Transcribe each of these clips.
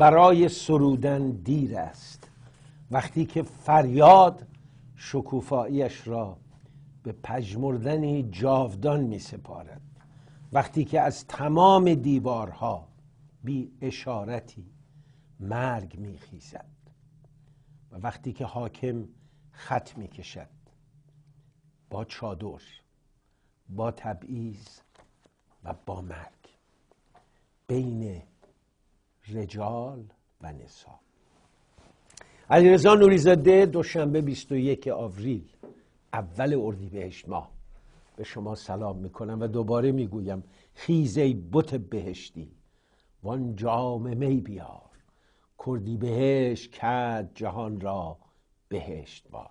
برای سرودن دیر است وقتی که فریاد شکوفاییش را به پژمردنی جاودان می سپارد وقتی که از تمام دیوارها بی اشارتی مرگ می خیزد و وقتی که حاکم خط می کشد با چادر با تبعیض و با مرگ بین رجال و نسا علیرضا نوریزاده دوشنبه 21 آوریل اول اردیبهشت ماه به شما سلام میکنم و دوباره میگویم خیزه بت بهشتی وان جام می بیار کردی بهش کرد جهان را بهشت بار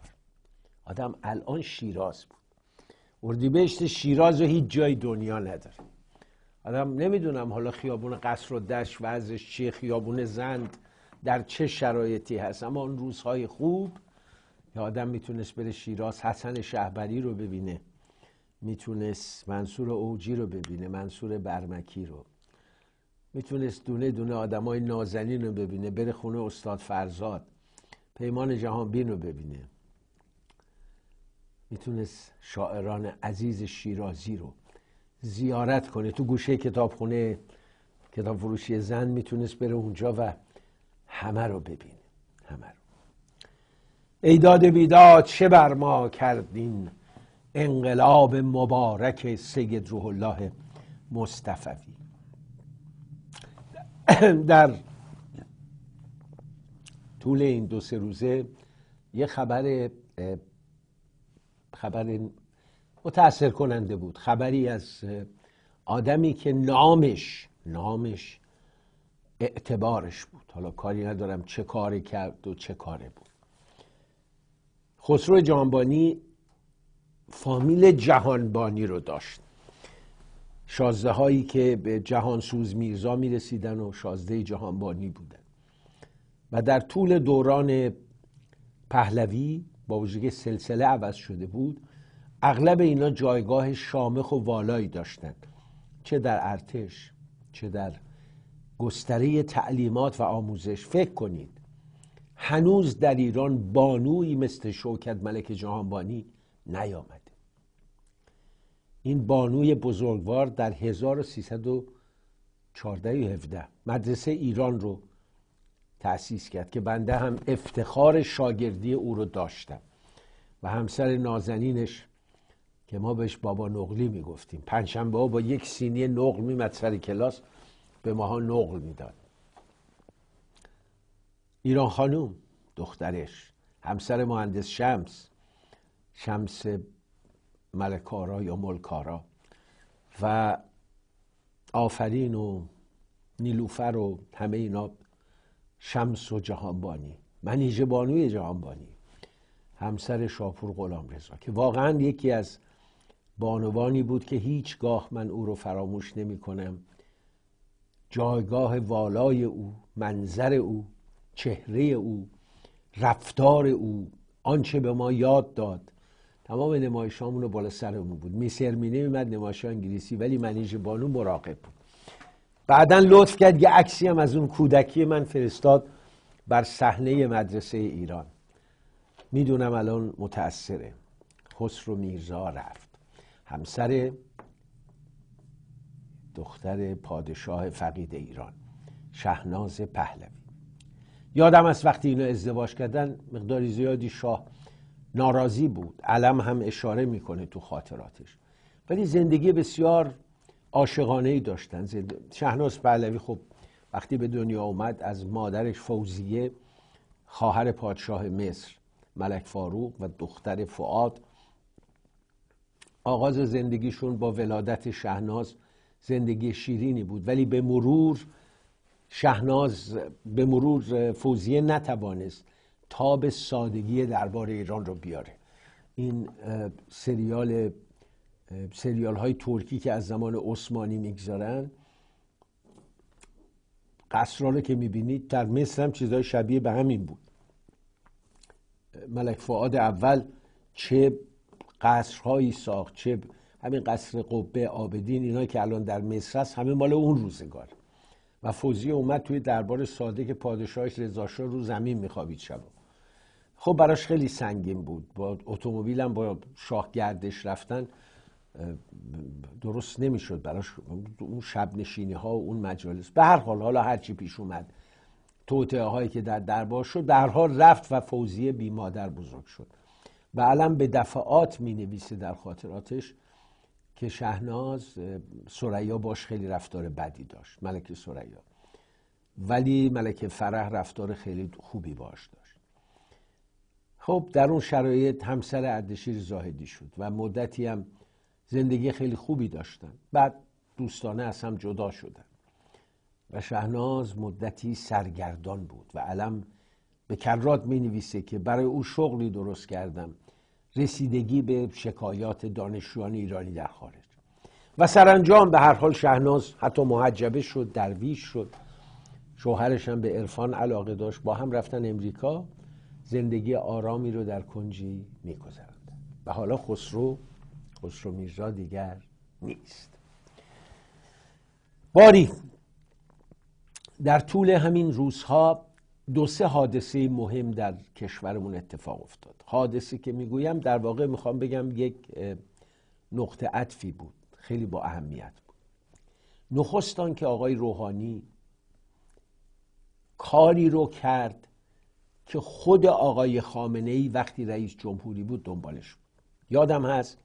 آدم الان شیراز بود اردیبهشت شیراز رو هیچ جای دنیا نداره آدم نمیدونم حالا خیابون قصر و دشت ازش چیه خیابون زند در چه شرایطی هست اما اون روزهای خوب یه آدم میتونست بره شیراز حسن شهبری رو ببینه میتونست منصور اوجی رو ببینه منصور برمکی رو میتونست دونه دونه های نازنین رو ببینه بره خونه استاد فرزاد پیمان جهانبین رو ببینه میتونست شاعران عزیز شیرازی رو زیارت کنه تو گوشه کتابخونه کتاب فروشی زن میتونست بره اونجا و همه رو ببینه همه رو ایداد بیداد چه بر ما کردین انقلاب مبارک سید روح الله مصطفی در طول این دو سه روزه یه خبر خبر متاثر کننده بود خبری از آدمی که نامش نامش اعتبارش بود حالا کاری ندارم چه کاری کرد و چه کاره بود خسرو جانبانی فامیل جهانبانی رو داشت شازده هایی که به جهانسوز میرزا میرسیدن و شازده جهانبانی بودن و در طول دوران پهلوی با وجود سلسله عوض شده بود اغلب اینا جایگاه شامخ و والایی داشتند چه در ارتش چه در گستره تعلیمات و آموزش فکر کنید هنوز در ایران بانویی مثل شوکت ملک جهانبانی نیامده این بانوی بزرگوار در 1314 17 مدرسه ایران رو تأسیس کرد که بنده هم افتخار شاگردی او رو داشتم و همسر نازنینش که ما بهش بابا نقلی میگفتیم پنجشنبه ها با یک سینی نقل میمد سر کلاس به ماها نقل میداد ایران خانوم دخترش همسر مهندس شمس شمس ملکارا یا ملکارا و آفرین و نیلوفر و همه اینا شمس و جهانبانی منیژه بانوی جهانبانی همسر شاپور غلام که واقعا یکی از بانوانی بود که هیچگاه من او رو فراموش نمی کنم جایگاه والای او منظر او چهره او رفتار او آنچه به ما یاد داد تمام نمایشامون رو بالا سرمون بود میسر می نمیمد نمایش انگلیسی ولی منیژ بانو مراقب بود بعدا لطف کرد یه عکسی هم از اون کودکی من فرستاد بر صحنه مدرسه ایران میدونم الان متاثره، خسرو میرزا رفت همسر دختر پادشاه فقید ایران شهناز پهلوی یادم از وقتی اینو ازدواج کردن مقداری زیادی شاه ناراضی بود علم هم اشاره میکنه تو خاطراتش ولی زندگی بسیار عاشقانه ای داشتن شهناز پهلوی خب وقتی به دنیا اومد از مادرش فوزیه خواهر پادشاه مصر ملک فاروق و دختر فعاد آغاز زندگیشون با ولادت شهناز زندگی شیرینی بود ولی به مرور شهناز به مرور فوزیه نتوانست به سادگی دربار ایران رو بیاره این سریال سریال های ترکی که از زمان عثمانی میگذارن قصرها رو که میبینید در مصر هم چیزهای شبیه به همین بود ملک فعاد اول چه قصرهایی ساخت چه همین قصر قبه آبدین اینا که الان در مصر هست همه مال اون روزگار و فوزی اومد توی دربار ساده که پادشاهش رضاشاه رو زمین میخوابید شب خب براش خیلی سنگین بود با اتومبیلم با شاه گردش رفتن درست نمیشد براش اون شب نشینی ها و اون مجالس به هر حال حالا چی پیش اومد توطعه هایی که در دربار شد در حال رفت و فوزیه بی بزرگ شد و علم به دفعات می نویسه در خاطراتش که شهناز سریا باش خیلی رفتار بدی داشت ملکه سریا ولی ملکه فرح رفتار خیلی خوبی باش داشت خب در اون شرایط همسر اردشیر زاهدی شد و مدتی هم زندگی خیلی خوبی داشتن بعد دوستانه از هم جدا شدن و شهناز مدتی سرگردان بود و علم به کرات می نویسه که برای او شغلی درست کردم رسیدگی به شکایات دانشجویان ایرانی در خارج و سرانجام به هر حال شهناز حتی محجبه شد درویش شد شوهرش هم به عرفان علاقه داشت با هم رفتن امریکا زندگی آرامی رو در کنجی میگذرند و حالا خسرو خسرو میرزا دیگر نیست باری در طول همین روزها دو سه حادثه مهم در کشورمون اتفاق افتاد حادثه که میگویم در واقع میخوام بگم یک نقطه عطفی بود خیلی با اهمیت بود نخستان که آقای روحانی کاری رو کرد که خود آقای خامنه ای وقتی رئیس جمهوری بود دنبالش بود یادم هست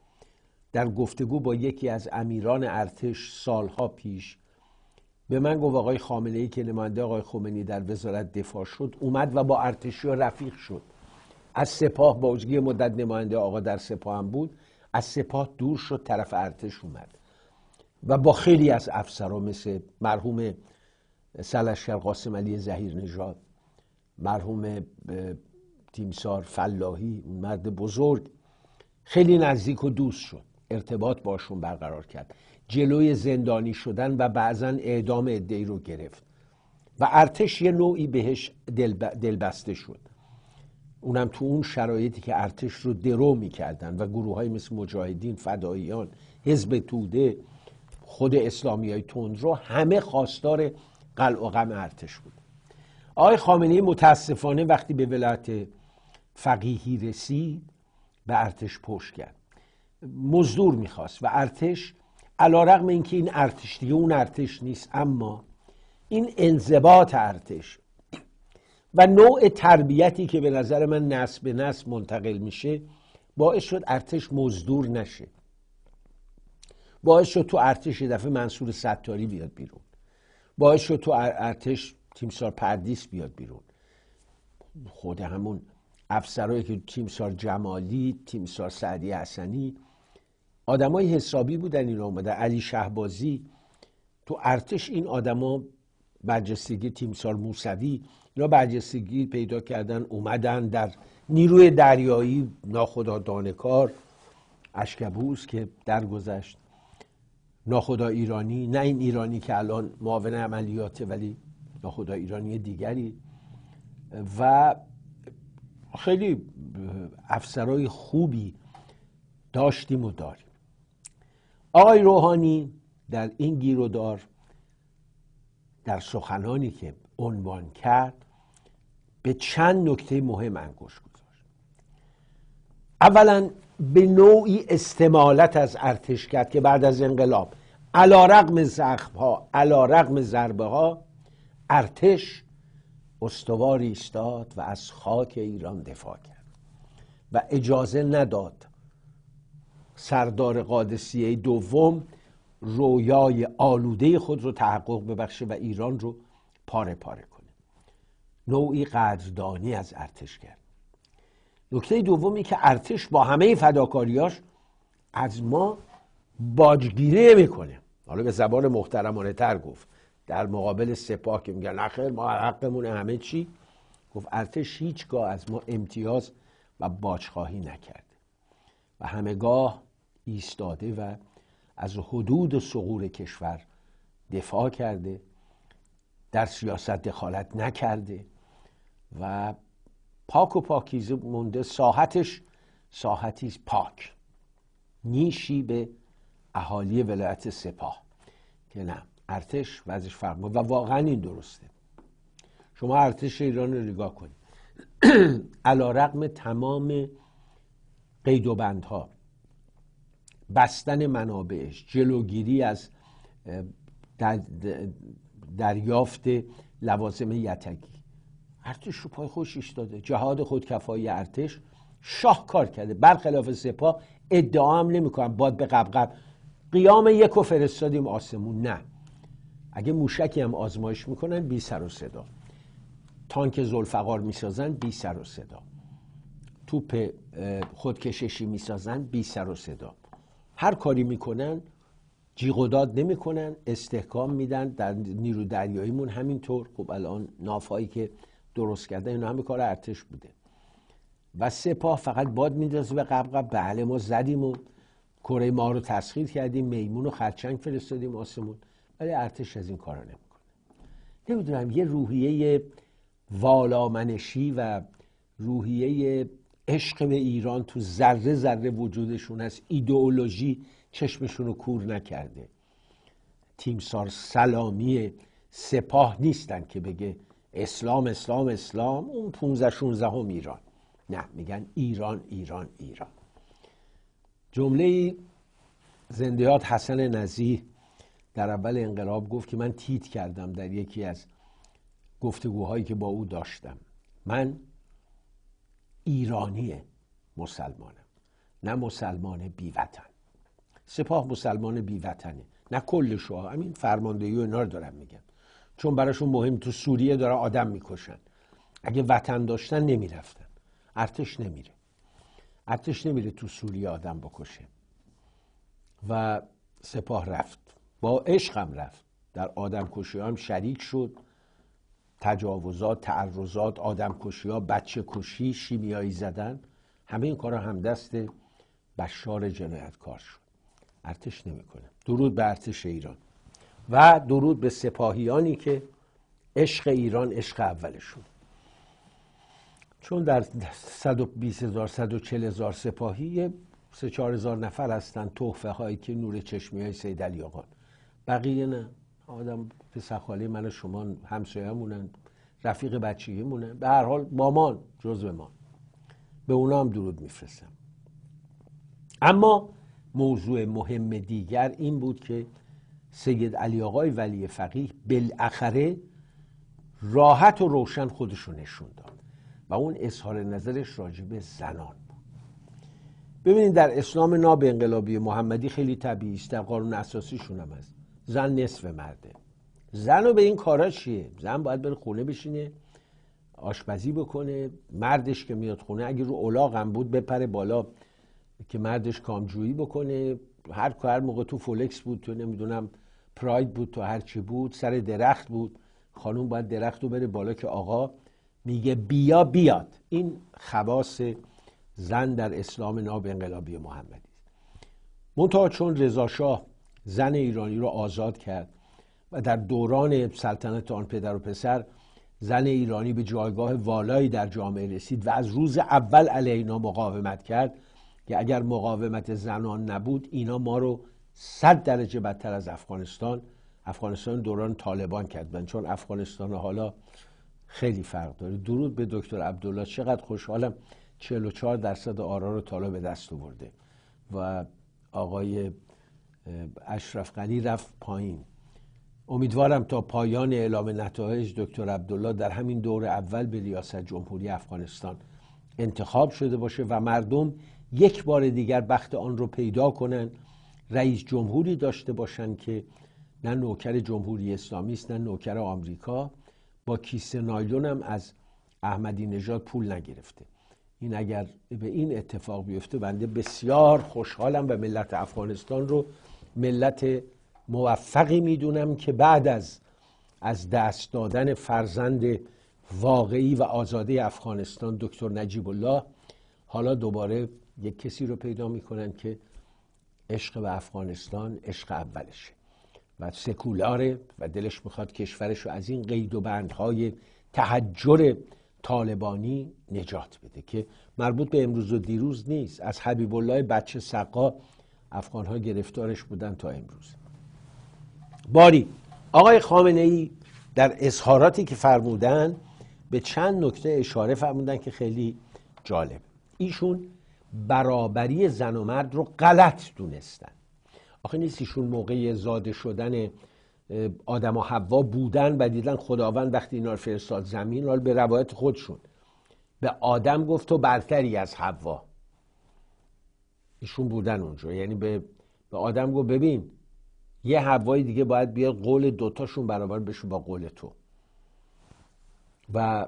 در گفتگو با یکی از امیران ارتش سالها پیش به من گفت آقای خامنه ای که نماینده آقای خمینی در وزارت دفاع شد اومد و با ارتشی رفیق شد از سپاه با اجگی مدت نماینده آقا در سپاه هم بود از سپاه دور شد طرف ارتش اومد و با خیلی از افسرا مثل مرحوم سلشکر قاسم علی زهیر نژاد مرحوم تیمسار فلاحی مرد بزرگ خیلی نزدیک و دوست شد ارتباط باشون برقرار کرد جلوی زندانی شدن و بعضا اعدام ادهی رو گرفت و ارتش یه نوعی بهش دلبسته شد اونم تو اون شرایطی که ارتش رو درو میکردن و گروه های مثل مجاهدین فداییان حزب توده خود اسلامی های رو همه خواستار قلع و غم ارتش بود آقای خامنه متاسفانه وقتی به ولایت فقیهی رسید به ارتش پشت کرد مزدور میخواست و ارتش علا رقم اینکه این ارتش دیگه اون ارتش نیست اما این انضباط ارتش و نوع تربیتی که به نظر من نسل به نسل منتقل میشه باعث شد ارتش مزدور نشه باعث شد تو ارتش یه دفعه منصور ستاری بیاد بیرون باعث شد تو ارتش تیمسار پردیس بیاد بیرون خود همون افسرهایی که تیمسار جمالی تیمسار سعدی حسنی آدمای حسابی بودن این آمده علی شهبازی تو ارتش این آدما برجستگی تیمسار موسوی اینا برجستگی پیدا کردن اومدن در نیروی دریایی ناخدا دانکار اشکبوز که درگذشت ناخدا ایرانی نه این ایرانی که الان معاون عملیاته ولی ناخدا ایرانی دیگری و خیلی افسرای خوبی داشتیم و داریم آقای روحانی در این گیرودار در سخنانی که عنوان کرد به چند نکته مهم انگوش گذاشت اولا به نوعی استمالت از ارتش کرد که بعد از انقلاب علا رقم زخم ها علا رقم ضربه ها ارتش استواری ایستاد و از خاک ایران دفاع کرد و اجازه نداد سردار قادسیه دوم رویای آلوده خود رو تحقق ببخشه و ایران رو پاره پاره کنه نوعی قدردانی از ارتش کرد نکته دومی که ارتش با همه فداکاریاش از ما باجگیری میکنه حالا به زبان محترمانه تر گفت در مقابل سپاه که میگن نخیر ما حقمون همه چی گفت ارتش هیچگاه از ما امتیاز و باجخواهی نکرد و گاه ایستاده و از حدود و کشور دفاع کرده در سیاست دخالت نکرده و پاک و پاکیزه مونده ساحتش ساحتی پاک نیشی به اهالی ولایت سپاه که نه ارتش وزش فرما و واقعا این درسته شما ارتش ایران رو نگاه کنید علا تمام قید و بستن منابعش جلوگیری از در دریافت لوازم یتکی ارتش رو پای خوش ایستاده جهاد خودکفایی ارتش شاه کار کرده برخلاف سپاه ادعا هم نمیکنن باد به قبقب قیام یک و فرستادیم آسمون نه اگه موشکی هم آزمایش میکنن بی سر و صدا تانک زلفقار میسازن بی سر و صدا توپ خودکششی میسازن بی سر و صدا هر کاری میکنن جیغ و داد نمیکنن استحکام میدن در نیرو دریاییمون همینطور خب الان نافایی که درست کرده، اینا همه کار ارتش بوده و سپاه فقط باد میندازه به قبقب بله ما زدیم و کره ما رو تسخیر کردیم میمون و خرچنگ فرستادیم آسمون ولی ارتش از این کارا نمیکنه نمیدونم یه روحیه والامنشی و روحیه عشق به ایران تو ذره ذره وجودشون هست ایدئولوژی چشمشون رو کور نکرده تیمسار سلامی سپاه نیستن که بگه اسلام اسلام اسلام اون 15 16 هم ایران نه میگن ایران ایران ایران جمله زندیات حسن نزی در اول انقلاب گفت که من تیت کردم در یکی از گفتگوهایی که با او داشتم من ایرانی مسلمانم نه مسلمان بیوطن سپاه مسلمان بیوطنه نه کل شوها همین فرماندهی و اینا رو دارم میگم چون براشون مهم تو سوریه داره آدم میکشن اگه وطن داشتن نمیرفتن ارتش نمیره ارتش نمیره تو سوریه آدم بکشه و سپاه رفت با عشقم رفت در آدم کشی هم شریک شد تجاوزات تعرضات کشی ها بچه کشی شیمیایی زدن همه این کارا دست بشار جنایتکار شد ارتش نمیکنه درود به ارتش ایران و درود به سپاهیانی که عشق ایران عشق اولشون چون در 120 هزار 140 هزار سپاهی سه هزار نفر هستن تحفه هایی که نور چشمی های سید بقیه نه آدم به سخاله من و شما مونن رفیق مونن به هر حال مامان جزء ما به اونا هم درود میفرستم اما موضوع مهم دیگر این بود که سید علی آقای ولی فقیه بالاخره راحت و روشن خودشو نشون داد و اون اظهار نظرش راجب زنان بود ببینید در اسلام ناب انقلابی محمدی خیلی طبیعی است در قانون اساسیشون هم هست زن نصف مرده زن رو به این کارا چیه زن باید بره خونه بشینه آشپزی بکنه مردش که میاد خونه اگه رو هم بود بپره بالا که مردش کامجویی بکنه هر هر موقع تو فولکس بود تو نمیدونم پراید بود تو هر چی بود سر درخت بود خانوم باید درخت رو بره بالا که آقا میگه بیا بیاد این خواص زن در اسلام ناب انقلابی محمدی منتها چون رضا زن ایرانی رو آزاد کرد و در دوران سلطنت آن پدر و پسر زن ایرانی به جایگاه والایی در جامعه رسید و از روز اول علیه اینا مقاومت کرد که اگر مقاومت زنان نبود اینا ما رو صد درجه بدتر از افغانستان افغانستان دوران طالبان کرد من چون افغانستان حالا خیلی فرق داره درود به دکتر عبدالله چقدر خوشحالم 44 درصد آرا رو تالا به دست آورده و آقای اشرف غنی رفت پایین امیدوارم تا پایان اعلام نتایج دکتر عبدالله در همین دور اول به ریاست جمهوری افغانستان انتخاب شده باشه و مردم یک بار دیگر بخت آن رو پیدا کنن رئیس جمهوری داشته باشن که نه نوکر جمهوری اسلامی است نه نوکر آمریکا با کیسه نایلون هم از احمدی نژاد پول نگرفته این اگر به این اتفاق بیفته بنده بسیار خوشحالم و ملت افغانستان رو ملت موفقی میدونم که بعد از از دست دادن فرزند واقعی و آزاده افغانستان دکتر نجیب الله حالا دوباره یک کسی رو پیدا میکنن که عشق به افغانستان عشق اولشه و سکولاره و دلش میخواد کشورش رو از این قید و بندهای تحجر طالبانی نجات بده که مربوط به امروز و دیروز نیست از حبیب الله بچه سقا افغان ها گرفتارش بودن تا امروز باری آقای خامنه ای در اظهاراتی که فرمودن به چند نکته اشاره فرمودن که خیلی جالب ایشون برابری زن و مرد رو غلط دونستن آخه نیست ایشون موقع زاده شدن آدم و حوا بودن و دیدن خداوند وقتی اینا فرستاد زمین حال به روایت خودشون به آدم گفت تو برتری از حوا ایشون بودن اونجا یعنی به, به آدم گفت ببین یه هوای دیگه باید بیاد قول دوتاشون برابر بشون با قول تو و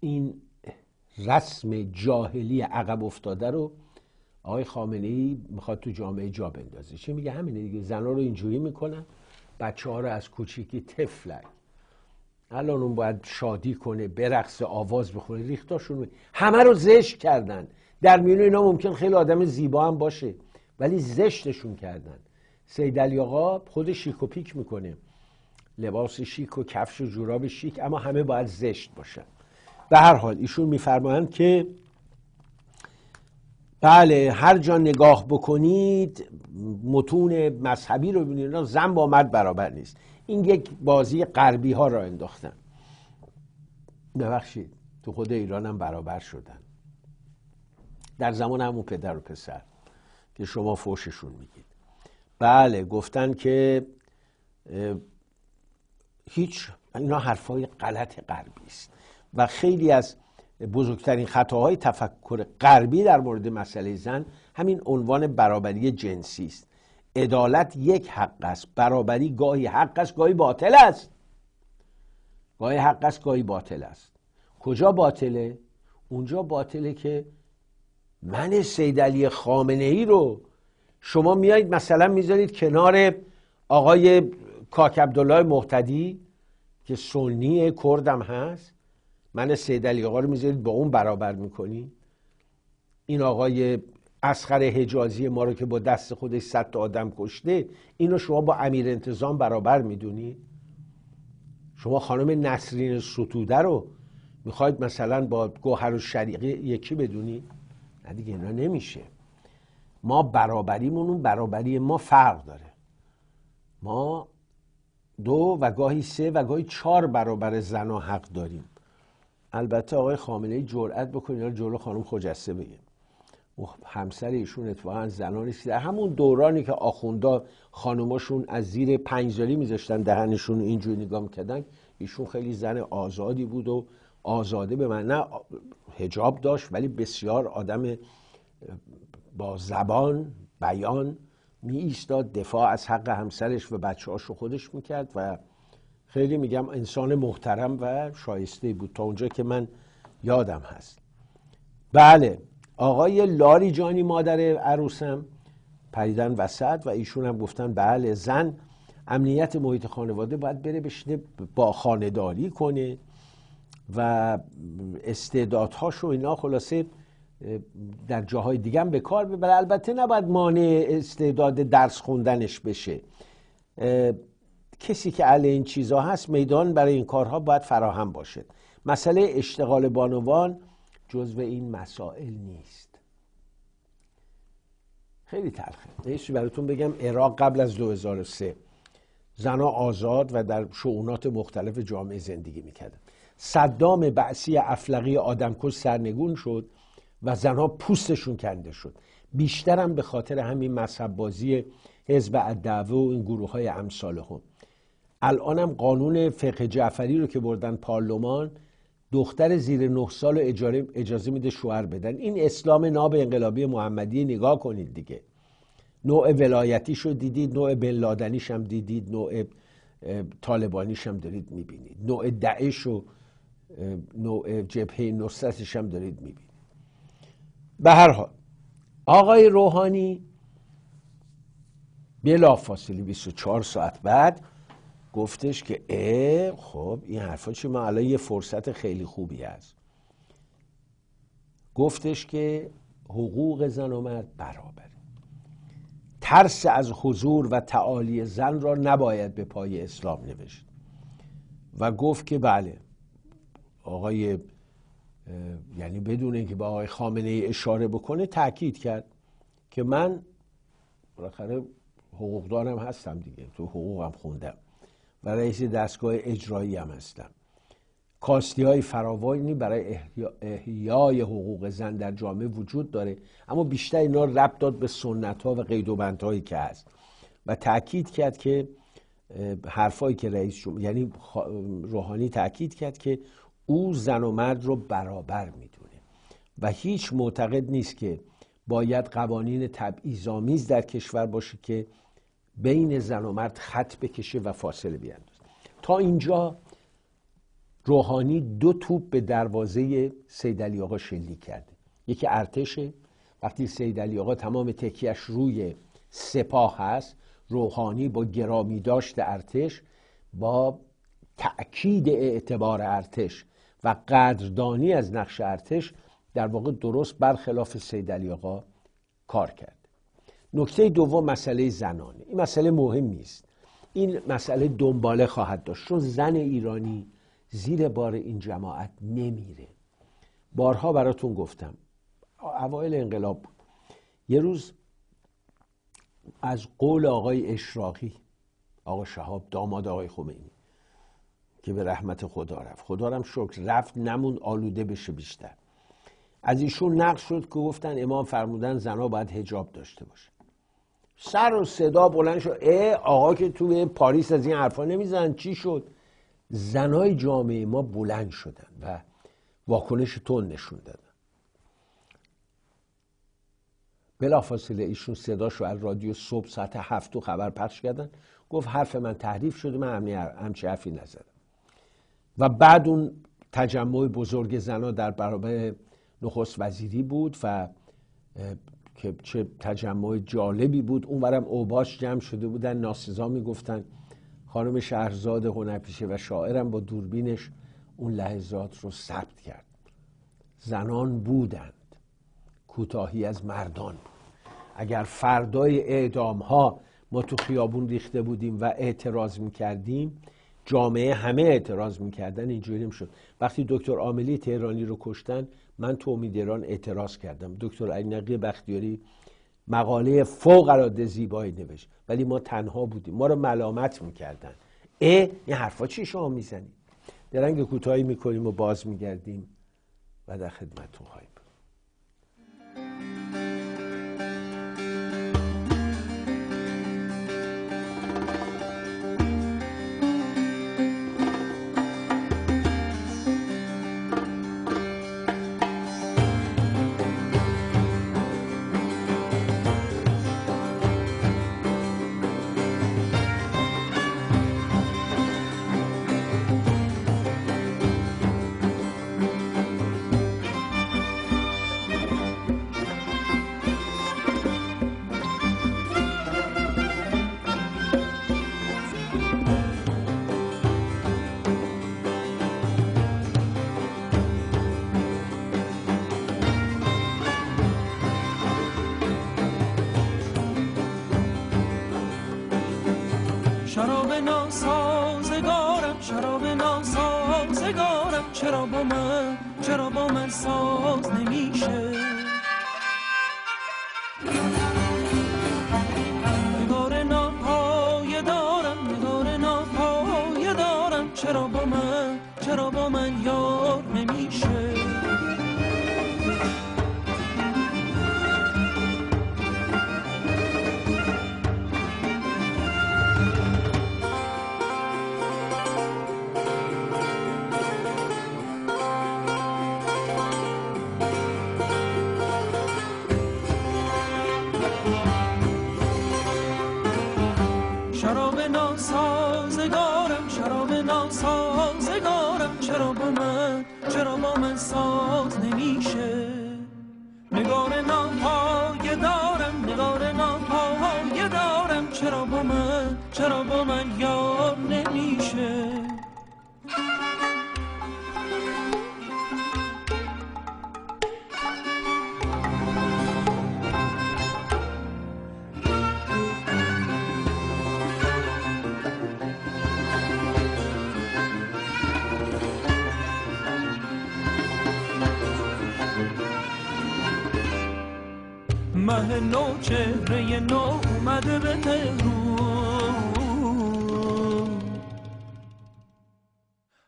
این رسم جاهلی عقب افتاده رو آقای خامنه ای میخواد تو جامعه جا بندازه چی میگه همینه دیگه زنان رو اینجوری میکنن بچه ها رو از کوچیکی تفلک الان اون باید شادی کنه برقص آواز بخوره ریختاشون همه رو زشت کردن در میون اینا ممکن خیلی آدم زیبا هم باشه ولی زشتشون کردن سید علی آقا خود شیک و پیک میکنه لباس شیک و کفش و جوراب شیک اما همه باید زشت باشن به هر حال ایشون میفرمایند که بله هر جا نگاه بکنید متون مذهبی رو ببینید زن با مرد برابر نیست این یک بازی غربی ها را انداختن ببخشید تو خود ایران هم برابر شدن در زمان همون پدر و پسر که شما فوششون میگید بله گفتن که هیچ اینا حرفای غلط غربی است و خیلی از بزرگترین خطاهای تفکر غربی در مورد مسئله زن همین عنوان برابری جنسی است عدالت یک حق است برابری گاهی حق است گاهی باطل است گاهی حق است گاهی باطل است کجا باطله اونجا باطله که من سید علی خامنه ای رو شما میایید مثلا میذارید کنار آقای کاک عبدالله محتدی که سنی کردم هست من سید علی آقا رو میذارید با اون برابر میکنی این آقای اسخر حجازی ما رو که با دست خودش صد تا آدم کشته اینو شما با امیر انتظام برابر میدونید شما خانم نسرین ستوده رو میخواید مثلا با گوهر و شریقی یکی بدونید نه دیگه اینا نمیشه ما برابریمون اون برابری ما فرق داره ما دو و گاهی سه و گاهی چهار برابر و حق داریم البته آقای خامنه ای جرأت بکنه اینا جلو خانم خجسته بگه او همسر ایشون اتفاقا زنانی که در همون دورانی که آخوندا خانماشون از زیر پنجزالی میذاشتن دهنشون اینجوری نگاه میکردن ایشون خیلی زن آزادی بود و آزاده به من نه هجاب داشت ولی بسیار آدم با زبان بیان می ایستاد دفاع از حق همسرش و بچه و خودش میکرد و خیلی میگم انسان محترم و شایسته بود تا اونجا که من یادم هست بله آقای لاری جانی مادر عروسم پریدن وسط و ایشون هم گفتن بله زن امنیت محیط خانواده باید بره بشینه با خانداری کنه و استعدادهاش و اینا خلاصه در جاهای دیگه هم به کار ببره بله، البته نباید مانع استعداد درس خوندنش بشه کسی که اهل این چیزها هست میدان برای این کارها باید فراهم باشه مسئله اشتغال بانوان جزو این مسائل نیست خیلی تلخه یه براتون بگم عراق قبل از 2003 زنها آزاد و در شعونات مختلف جامعه زندگی میکردن صدام بعثی افلقی آدمکش سرنگون شد و زنها پوستشون کنده شد بیشترم به خاطر همین مذهب بازی حزب الدعوه و این گروه های امثال هم الانم قانون فقه جعفری رو که بردن پارلمان دختر زیر نه سال اجاره اجازه میده شوهر بدن این اسلام ناب انقلابی محمدی نگاه کنید دیگه نوع ولایتیش رو دیدید نوع بن لادنیش هم دیدید نوع طالبانیش هم دارید میبینید نوع دعش و نوع جبهه نصرتش هم دارید میبینید به هر حال آقای روحانی بلا فاصله 24 ساعت بعد گفتش که اه خب این حرفا چه ما الان یه فرصت خیلی خوبی هست گفتش که حقوق زن و مرد برابره ترس از حضور و تعالی زن را نباید به پای اسلام نوشت و گفت که بله آقای یعنی بدون اینکه به آقای خامنه ای اشاره بکنه تاکید کرد که من بالاخره حقوقدانم هستم دیگه تو حقوقم خوندم و رئیس دستگاه اجرایی هم هستم کاستی های فراوانی برای احیای حقوق زن در جامعه وجود داره اما بیشتر اینا ربط داد به سنت ها و قید و بند هایی که هست و تاکید کرد که حرفایی که رئیس جمهور یعنی روحانی تاکید کرد که او زن و مرد رو برابر میدونه و هیچ معتقد نیست که باید قوانین تبعیض‌آمیز در کشور باشه که بین زن و مرد خط بکشه و فاصله بیاندازه تا اینجا روحانی دو توپ به دروازه سید علی آقا شلیک کرده یکی ارتشه وقتی سید علی آقا تمام تکیهش روی سپاه هست روحانی با گرامی داشت ارتش با تأکید اعتبار ارتش و قدردانی از نقش ارتش در واقع درست برخلاف سید علی آقا کار کرد نکته دوم مسئله زنانه این مسئله مهمی است این مسئله دنباله خواهد داشت چون زن ایرانی زیر بار این جماعت نمیره بارها براتون گفتم اوایل انقلاب بود یه روز از قول آقای اشراقی آقا شهاب داماد آقای خمینی که به رحمت خدا رفت خدا شکر رفت نمون آلوده بشه بیشتر از ایشون نقل شد که گفتن امام فرمودن زنا باید هجاب داشته باشه سر و صدا بلند شد ای آقا که تو پاریس از این حرفا نمیزن چی شد زنای جامعه ما بلند شدن و واکنش تون نشون دادن بلافاصله ایشون صداش رو از رادیو صبح ساعت هفت خبر پخش کردن گفت حرف من تحریف شده من همچه حرفی نزدم و بعد اون تجمع بزرگ زنا در برابر نخست وزیری بود و که چه تجمع جالبی بود اونورم اوباش جمع شده بودن ناسزا میگفتن خانم شهرزاد هنرپیشه و شاعرم با دوربینش اون لحظات رو ثبت کرد زنان بودند کوتاهی از مردان اگر فردای اعدام ها ما تو خیابون ریخته بودیم و اعتراض میکردیم جامعه همه اعتراض میکردن اینجوری شد وقتی دکتر عاملی تهرانی رو کشتن من تو امید اعتراض کردم دکتر نقی بختیاری مقاله فوق العاده زیبایی نوشت ولی ما تنها بودیم ما رو ملامت میکردن اه این حرفا چی شما میزنید درنگ کوتاهی میکنیم و باز میگردیم و در خدمتتون خواهیم ناسازگارم شراب ناسازگارم چرا با من چرا با من ساز ناسازگارم شراب ناسازگارم چرا با من چرا با من ساز نمیشه نگار ناپایه دارم نگار ناپایه دارم چرا با من چرا با من یار نمیشه مه نو چهره نو اومده به تهرون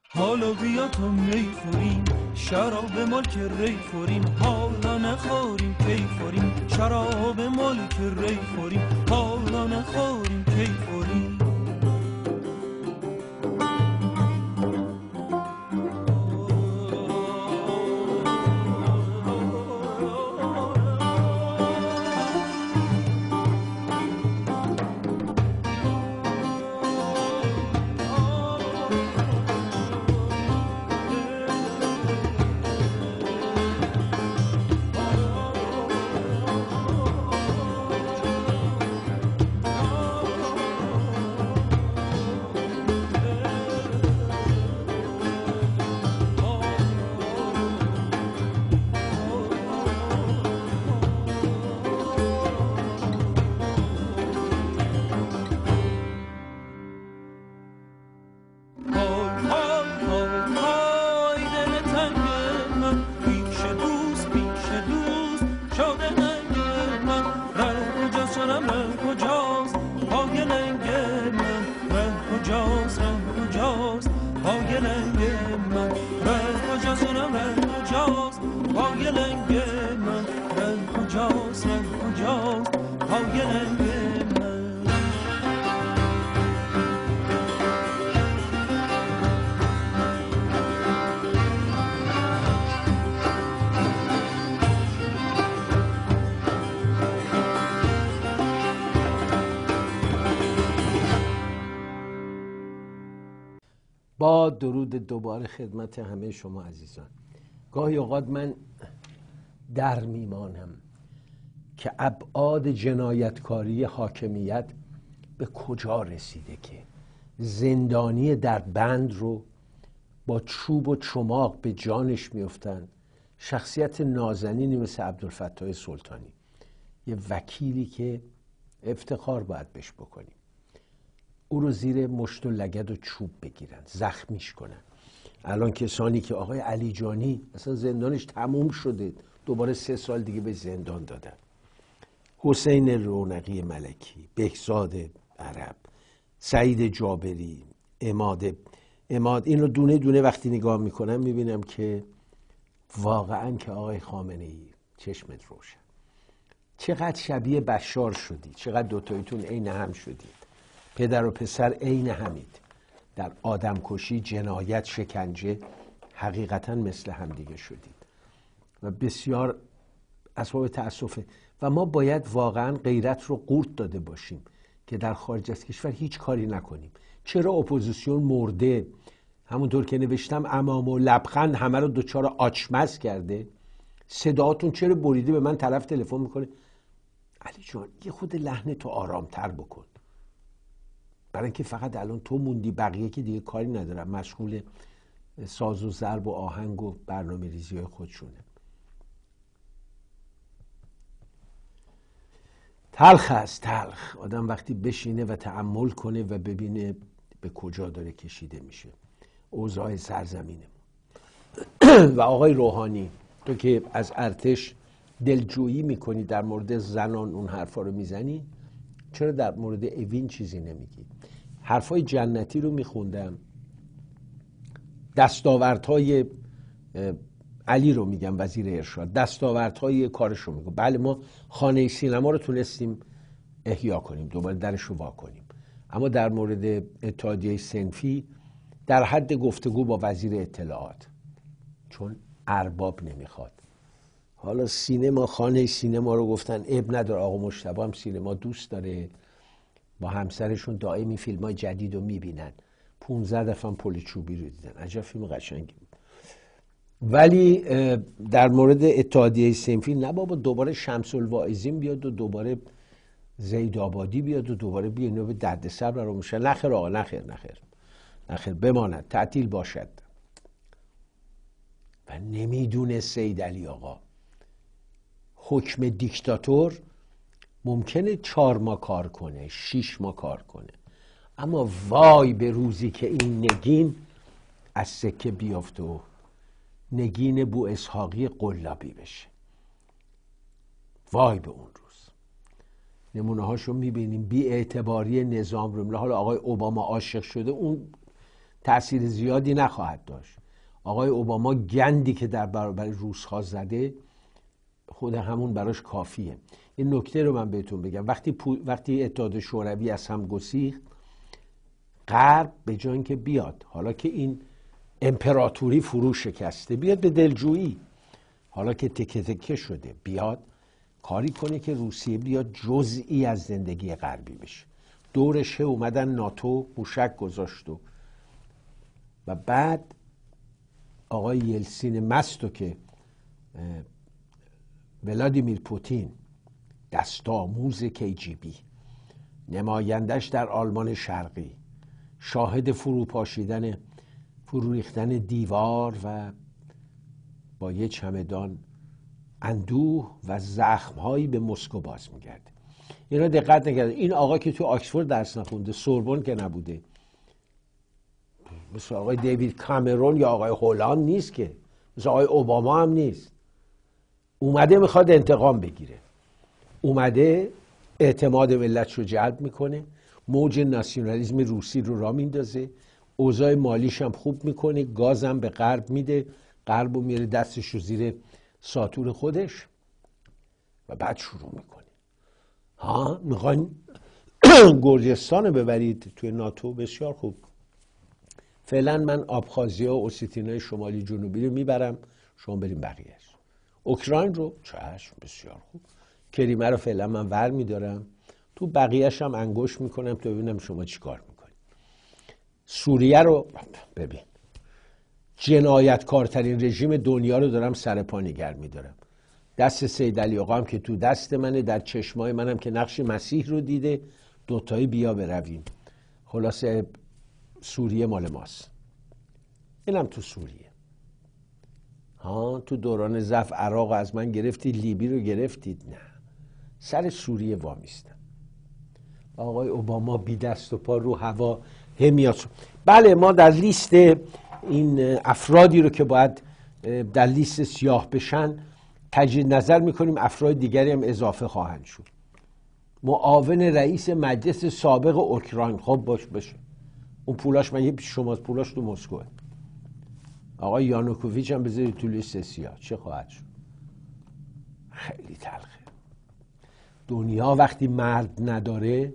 حالا بیا تا میخوریم شراب ملک ری خوریم حالا نخوریم کی خوریم شراب ملک ری خوریم حالا نخوریم کی خوریم درود دوباره خدمت همه شما عزیزان گاهی اوقات من در میمانم که ابعاد جنایتکاری حاکمیت به کجا رسیده که زندانی در بند رو با چوب و چماق به جانش میفتن شخصیت نازنینی مثل عبدالفتاح سلطانی یه وکیلی که افتخار باید بهش بکنیم او رو زیر مشت و لگد و چوب بگیرن زخمیش کنن الان کسانی که آقای علیجانی اصلا زندانش تموم شده دوباره سه سال دیگه به زندان دادن حسین رونقی ملکی بهزاد عرب سعید جابری اماد اماد این رو دونه دونه وقتی نگاه میکنم میبینم که واقعا که آقای خامنه ای چشمت روشن چقدر شبیه بشار شدی چقدر دوتایتون عین هم شدید پدر و پسر عین همید در کشی جنایت شکنجه حقیقتا مثل همدیگه شدید و بسیار اسباب تاسفه و ما باید واقعا غیرت رو قورت داده باشیم که در خارج از کشور هیچ کاری نکنیم چرا اپوزیسیون مرده همونطور که نوشتم امام و لبخند همه رو دچار آچمز کرده صداتون چرا بریده به من طرف تلفن میکنه علی جان یه خود لحن تو آرامتر بکن برای اینکه فقط الان تو موندی بقیه که دیگه کاری ندارم مشغول ساز و ضرب و آهنگ و برنامه ریزی های خودشونه تلخ است تلخ آدم وقتی بشینه و تعمل کنه و ببینه به کجا داره کشیده میشه اوضاع سرزمینه و آقای روحانی تو که از ارتش دلجویی میکنی در مورد زنان اون حرفا رو میزنی چرا در مورد اوین چیزی نمیگی حرفای جنتی رو میخوندم دستاوردهای علی رو میگم وزیر ارشاد دستاوردهای کارش رو میگم بله ما خانه سینما رو تونستیم احیا کنیم دوباره درش رو وا کنیم اما در مورد اتحادیه سنفی در حد گفتگو با وزیر اطلاعات چون ارباب نمیخواد حالا سینما خانه سینما رو گفتن اب نداره آقا مشتبه هم سینما دوست داره با همسرشون دائمی فیلم های جدید رو میبینن 15 دفعه پل چوبی رو دیدن عجب فیلم قشنگی ولی در مورد اتحادیه سنفی نه بابا دوباره شمس الواعظین بیاد و دوباره زید آبادی بیاد و دوباره بیا اینو به دردسر رو میشه نخیر آقا نخیر نخیر نخیر بماند تعطیل باشد و نمیدونه سید علی آقا حکم دیکتاتور ممکنه چهار ما کار کنه شیش ما کار کنه اما وای به روزی که این نگین از سکه بیافته و نگین بو اسحاقی قلابی بشه وای به اون روز نمونه هاشو میبینیم بی اعتباری نظام رو حالا آقای اوباما عاشق شده اون تاثیر زیادی نخواهد داشت آقای اوباما گندی که در برابر روزها زده خود همون براش کافیه این نکته رو من بهتون بگم وقتی, پو... وقتی اتحاد شوروی از هم گسیخت غرب به جای که بیاد حالا که این امپراتوری فرو شکسته بیاد به دلجویی حالا که تکه تکه شده بیاد کاری کنه که روسیه بیاد جزئی از زندگی غربی بشه دورشه اومدن ناتو موشک گذاشت و و بعد آقای یلسین مستو که ولادیمیر پوتین دستاموز کیجیبی نمایندش در آلمان شرقی شاهد فروپاشیدن ریختن دیوار و با یه چمدان اندوه و زخمهایی به مسکو باز میگرده اینا دقت نکرده این آقا که تو آکسفورد درس نخونده سوربون که نبوده مثل آقای دیوید کامرون یا آقای هولاند نیست که مثل آقای اوباما هم نیست اومده میخواد انتقام بگیره اومده اعتماد ملت رو جلب میکنه موج ناسیونالیزم روسی رو را میندازه اوضاع مالیش هم خوب میکنه گازم به غرب میده غرب رو میره دستش رو زیر ساتور خودش و بعد شروع میکنه ها میخواین گرجستان رو ببرید توی ناتو بسیار خوب فعلا من آبخازیا و های شمالی جنوبی رو میبرم شما بریم بقیهش اوکراین رو چشم بسیار خوب کریمه رو فعلا من ور میدارم تو بقیهش هم انگوش میکنم تو ببینم شما کار میکنید سوریه رو ببین جنایتکارترین رژیم دنیا رو دارم سر پا نگر میدارم دست سید آقا هم که تو دست منه در چشمای منم که نقش مسیح رو دیده دوتایی بیا برویم خلاصه سوریه مال ماست اینم تو سوریه ها تو دوران ضعف عراق از من گرفتی لیبی رو گرفتید نه سر سوریه وامیستن آقای اوباما بی دست و پا رو هوا همیاد بله ما در لیست این افرادی رو که باید در لیست سیاه بشن تجدید نظر میکنیم افراد دیگری هم اضافه خواهند شد معاون رئیس مجلس سابق اوکراین خب باش بشه اون پولاش من یه شما پولاش تو مسکو آقای یانوکوویچ هم بذاری تو لیست سیاه چه خواهد شد خیلی تلخ دنیا وقتی مرد نداره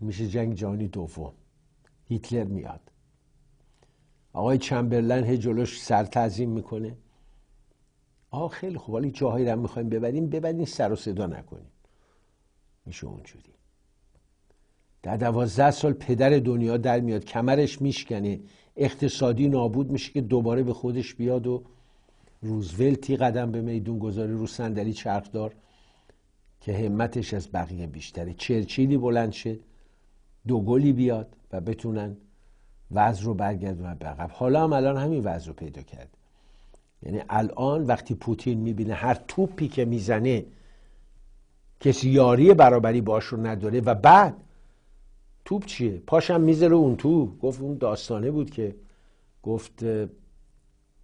میشه جنگ جهانی دوم هیتلر میاد آقای چمبرلن هی سر تعظیم میکنه آ خیلی خوب ولی جاهایی رو میخوایم ببریم ببریم سر و صدا نکنیم میشه اونجوری در دوازده سال پدر دنیا در میاد کمرش میشکنه اقتصادی نابود میشه که دوباره به خودش بیاد و روزولتی قدم به میدون گذاری رو صندلی چرخدار که همتش از بقیه بیشتره چرچیلی بلند شه دو گلی بیاد و بتونن وضع رو برگردونن به عقب حالا هم الان همین وضع رو پیدا کرد یعنی الان وقتی پوتین میبینه هر توپی که میزنه کسی یاری برابری باش رو نداره و بعد توپ چیه پاشم میذاره اون تو گفت اون داستانه بود که گفت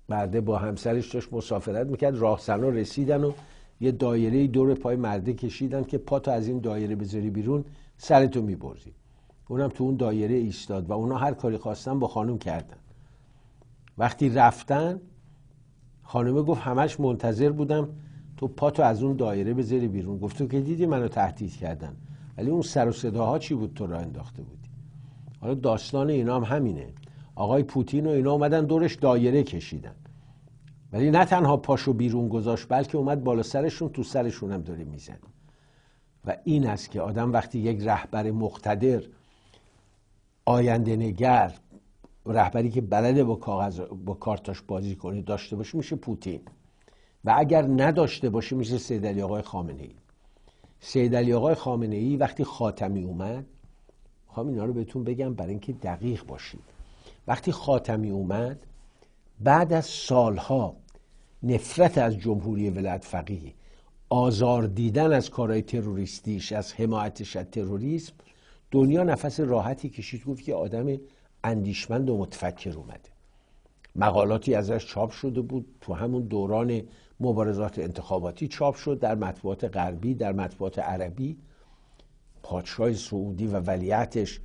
برده با همسرش داشت مسافرت میکرد سنو رسیدن و یه دایره دور پای مرده کشیدن که پاتو از این دایره بذاری بیرون سرتو میبردی اونم تو اون دایره ایستاد و اونا هر کاری خواستن با خانم کردن وقتی رفتن خانمه گفت همش منتظر بودم تو پاتو از اون دایره بذاری بیرون گفت تو که دیدی منو تهدید کردن ولی اون سر و صداها چی بود تو را انداخته بودی حالا داستان اینا هم همینه آقای پوتین و اینا اومدن دورش دایره کشیدن ولی نه تنها پاشو بیرون گذاشت بلکه اومد بالا سرشون تو سرشون هم داره میزنه و این است که آدم وقتی یک رهبر مقتدر آینده نگر رهبری که بلده با, کاغذ، با کارتاش بازی کنه داشته باشه میشه پوتین و اگر نداشته باشه میشه سید علی آقای خامنه ای سید آقای خامنه ای وقتی خاتمی اومد خواهم اینا رو بهتون بگم برای اینکه دقیق باشید وقتی خاتمی اومد بعد از سالها نفرت از جمهوری ولایت فقیه آزار دیدن از کارهای تروریستیش از حمایتش از تروریسم دنیا نفس راحتی کشید گفت که آدم اندیشمند و متفکر اومده مقالاتی ازش چاپ شده بود تو همون دوران مبارزات انتخاباتی چاپ شد در مطبوعات غربی در مطبوعات عربی پادشاه سعودی و ولیعتش